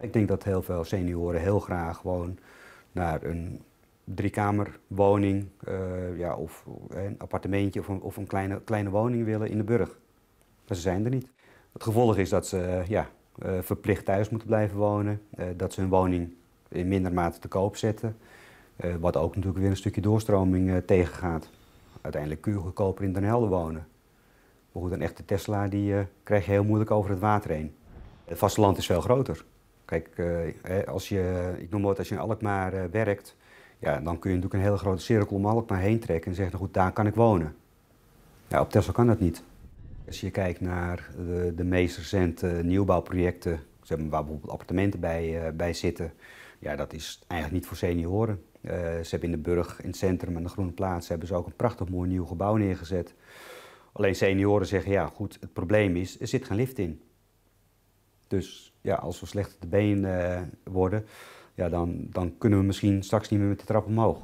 Ik denk dat heel veel senioren heel graag gewoon naar een driekamerwoning uh, ja, of eh, een appartementje of een, of een, kleine, kleine woning willen in de burg. Maar ze zijn er niet. Het gevolg is dat ze ja, eh, verplicht thuis moeten blijven wonen, dat ze hun woning in minder mate te koop zetten, wat ook natuurlijk weer een stukje doorstroming tegengaat. Uiteindelijk kun je goedkoper in Den Helder wonen. Maar goed, een echte Tesla die, krijg je heel moeilijk over het water heen. Het vasteland is veel groter. Kijk, eh, als je, ik noem het, als je in Alkmaar eh, werkt, ja, dan kun je natuurlijk een hele grote cirkel om Alkmaar heen trekken en zeggen, nou goed, daar kan ik wonen. op Tesla kan dat niet. Als je kijkt naar de, de meest recente nieuwbouwprojecten, zeg maar, waar bijvoorbeeld appartementen bij, eh, bij zitten, ja, dat is eigenlijk niet voor senioren. ze hebben in de Burg, in het centrum en de Groene Plaats, hebben ze ook een prachtig mooi nieuw gebouw neergezet. Alleen senioren zeggen, ja goed, het probleem is, er zit geen lift in. Dus ja, als we slecht de been eh, worden, ja, dan, dan kunnen we misschien straks niet meer met de trap omhoog.